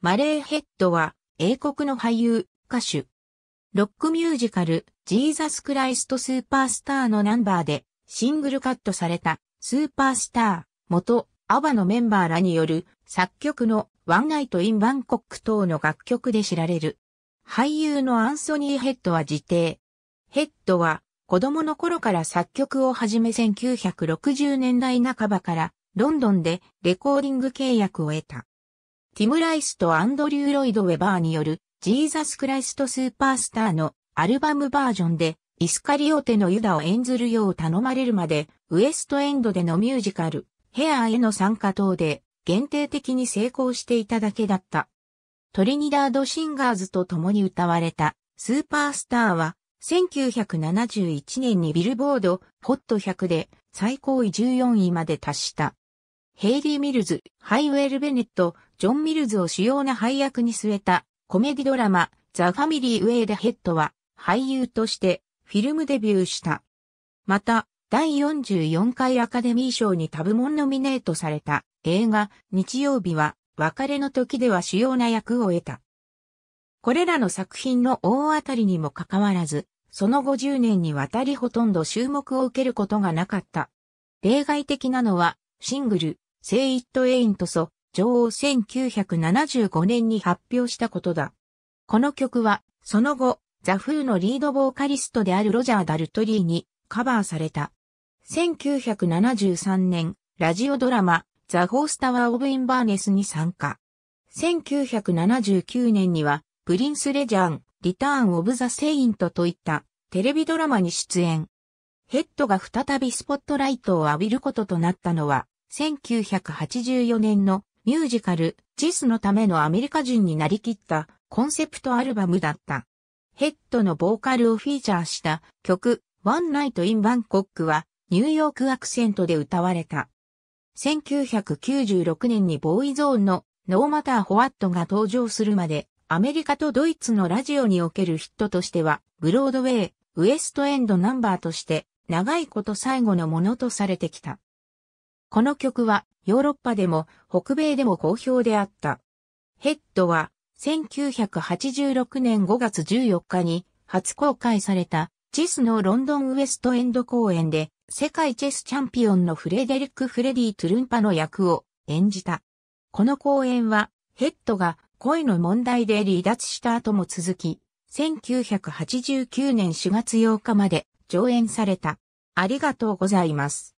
マレーヘッドは、英国の俳優、歌手。ロックミュージカル、ジーザス・クライスト・スーパースターのナンバーで、シングルカットされた、スーパースター、元、アバのメンバーらによる、作曲の、ワンナイト・イン・バンコック等の楽曲で知られる。俳優のアンソニー・ヘッドは自邸。ヘッドは、子供の頃から作曲をはじめ1960年代半ばから、ロンドンでレコーディング契約を得た。ティム・ライスとアンドリュー・ロイド・ウェバーによるジーザス・クライスト・スーパースターのアルバムバージョンでイスカリオテのユダを演ずるよう頼まれるまでウエストエンドでのミュージカルヘアーへの参加等で限定的に成功していただけだった。トリニダード・シンガーズと共に歌われたスーパースターは1971年にビルボードホット1 0 0で最高位14位まで達した。ヘイリー・ミルズ、ハイウェル・ベネット、ジョン・ミルズを主要な配役に据えたコメディドラマザ・ファミリー・ウェイ・デ・ヘッドは俳優としてフィルムデビューした。また、第44回アカデミー賞に多部門ノミネートされた映画日曜日は別れの時では主要な役を得た。これらの作品の大当たりにもかかわらず、その5 0年にわたりほとんど注目を受けることがなかった。例外的なのは、シングル、セイ・イット・エイントソ、女王1975年に発表したことだ。この曲は、その後、ザ・フーのリードボーカリストであるロジャー・ダルトリーにカバーされた。1973年、ラジオドラマ、ザ・ホースタワー・オブ・インバーネスに参加。1979年には、プリンス・レジャン、リターン・オブ・ザ・セイントといったテレビドラマに出演。ヘッドが再びスポットライトを浴びることとなったのは、1984年のミュージカル、ジスのためのアメリカ人になりきったコンセプトアルバムだった。ヘッドのボーカルをフィーチャーした曲、One Night in Bangkok はニューヨークアクセントで歌われた。1996年にボーイゾーンのノーマター・ホワットが登場するまで、アメリカとドイツのラジオにおけるヒットとしては、ブロードウェイ、ウエストエンドナンバーとして、長いこと最後のものとされてきた。この曲はヨーロッパでも北米でも好評であった。ヘッドは1986年5月14日に初公開されたチェスのロンドンウエストエンド公演で世界チェスチャンピオンのフレデリック・フレディ・トゥルンパの役を演じた。この公演はヘッドが声の問題で離脱した後も続き、1989年4月8日まで上演された。ありがとうございます。